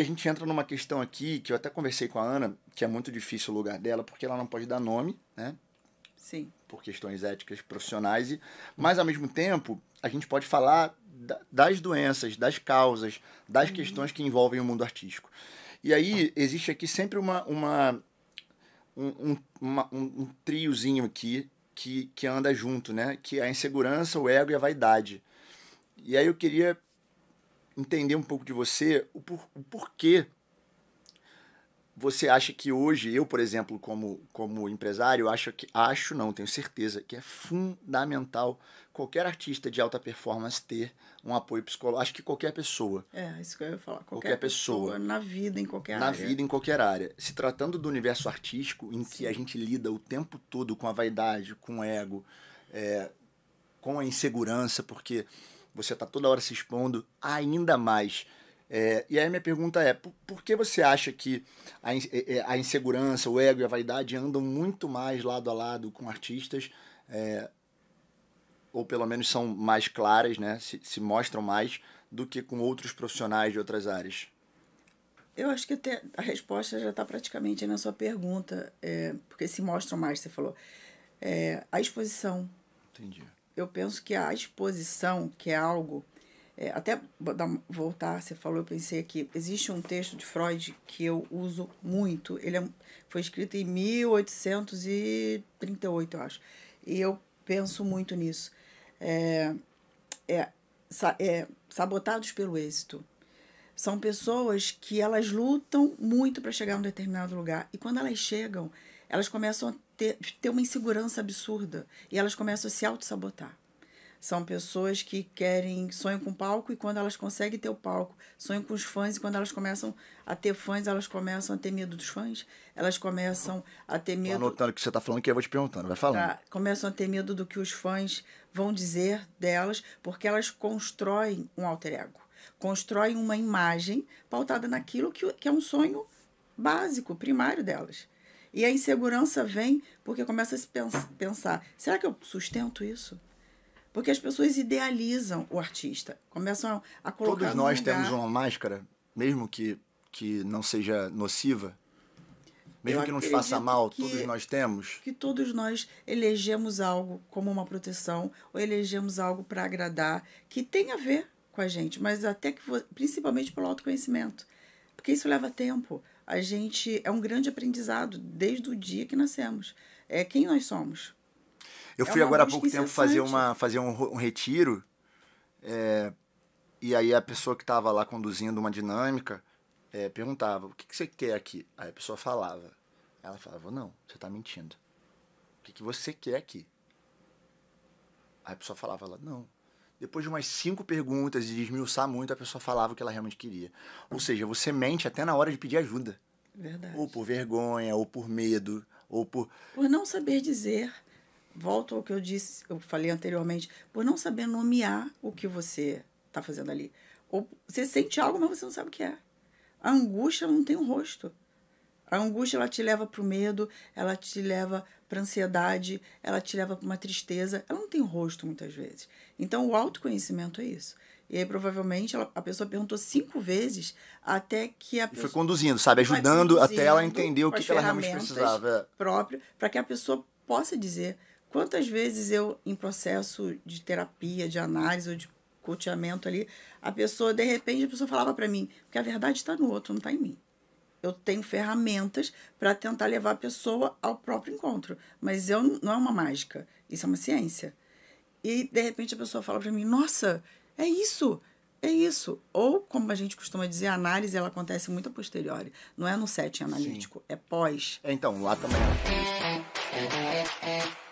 A gente entra numa questão aqui que eu até conversei com a Ana, que é muito difícil o lugar dela, porque ela não pode dar nome, né? Sim. Por questões éticas, profissionais, e, mas ao mesmo tempo a gente pode falar da, das doenças, das causas, das uhum. questões que envolvem o mundo artístico. E aí existe aqui sempre uma, uma um, um, uma, um, um triozinho aqui que, que anda junto, né? Que é a insegurança, o ego e a vaidade. E aí eu queria entender um pouco de você, o, por, o porquê você acha que hoje, eu, por exemplo, como, como empresário, acho que acho não, tenho certeza que é fundamental qualquer artista de alta performance ter um apoio psicológico. Acho que qualquer pessoa. É, isso que eu ia falar. Qualquer, qualquer pessoa, pessoa, Na vida, em qualquer na área. Na vida, em qualquer área. Se tratando do universo artístico, em Sim. que a gente lida o tempo todo com a vaidade, com o ego, é, com a insegurança, porque você está toda hora se expondo ainda mais. É, e aí minha pergunta é, por, por que você acha que a, é, é, a, insegurança, o ego e a vaidade andam muito mais lado a lado com artistas, é, ou pelo menos são mais claras, né, se, se, mostram mais, do que com outros profissionais de outras áreas? Eu acho que até a resposta já está praticamente na sua pergunta, é, porque se mostram mais, você falou. É, a exposição. Entendi eu penso que a exposição, que é algo. É, até voltar, você falou, eu pensei aqui. Existe um texto de Freud que eu uso muito. Ele é, foi escrito em 1838, eu acho. E eu penso muito nisso. É, é, é, sabotados pelo êxito. São pessoas que elas lutam muito para chegar a um determinado lugar. E quando elas chegam, elas começam ter, ter uma insegurança absurda e elas começam a se auto-sabotar. São pessoas que querem, sonham com palco e quando elas conseguem ter o palco, sonham com os fãs e quando elas começam a ter fãs, elas começam a ter medo dos fãs, elas começam a ter medo. Estou anotando o que você está falando que eu vou te perguntando, vai falando. Tá, começam a ter medo do que os fãs vão dizer delas, porque elas constroem um alter ego, constroem uma imagem pautada naquilo que, que é um sonho básico, primário delas. E a insegurança vem porque começa a se pensar: será que eu sustento isso? Porque as pessoas idealizam o artista, começam a colocar. Todos nós lugar... temos uma máscara, mesmo que, que não seja nociva, mesmo eu que não te faça mal, que, todos nós temos. Que todos nós elegemos algo como uma proteção ou elegemos algo para agradar, que tem a ver com a gente, mas até que principalmente pelo autoconhecimento. Porque isso leva tempo a gente é um grande aprendizado desde o dia que nascemos. É quem nós somos. Eu é fui é agora há pouco tempo fazer, uma, fazer um, um retiro, é, e aí a pessoa que estava lá conduzindo uma dinâmica é, perguntava: O que, que, você quer aqui? Aí a pessoa falava. Ela falava: Não, você está mentindo. O que, que você quer aqui? Aí a pessoa falava: Não, depois de umas cinco perguntas e desmiuçar muito, a pessoa falava o que ela realmente queria. Ou seja, você mente até na hora de pedir ajuda. Verdade. Ou por vergonha, ou por medo, ou por. Por não saber dizer. Volto ao que eu disse, eu falei anteriormente, por não saber nomear o que você está fazendo ali. Ou você sente algo, mas você não sabe o que é. A angústia não tem um rosto. A angústia ela te leva para o medo, ela te leva para ansiedade, ela te leva para uma tristeza. Ela não tem rosto muitas vezes. Então o autoconhecimento é isso. E aí, provavelmente, ela, a pessoa perguntou cinco vezes até que a pessoa. E foi conduzindo, sabe? Ajudando até ela entender o que, que ela realmente precisava. É. próprio, para que a pessoa possa dizer quantas vezes eu, em processo de terapia, de análise ou de coteamento ali, a pessoa, de repente, a pessoa falava para mim, porque a verdade está no outro, não está em mim eu tenho ferramentas para tentar levar a pessoa ao próprio encontro. Mas eu não é uma mágica, isso é uma ciência. E de repente a pessoa fala para mim: "Nossa, é isso, é isso". Ou como a gente costuma dizer, a análise ela acontece muito a posteriori, não é no setting analítico, Sim. é pós. É, então, lá também. É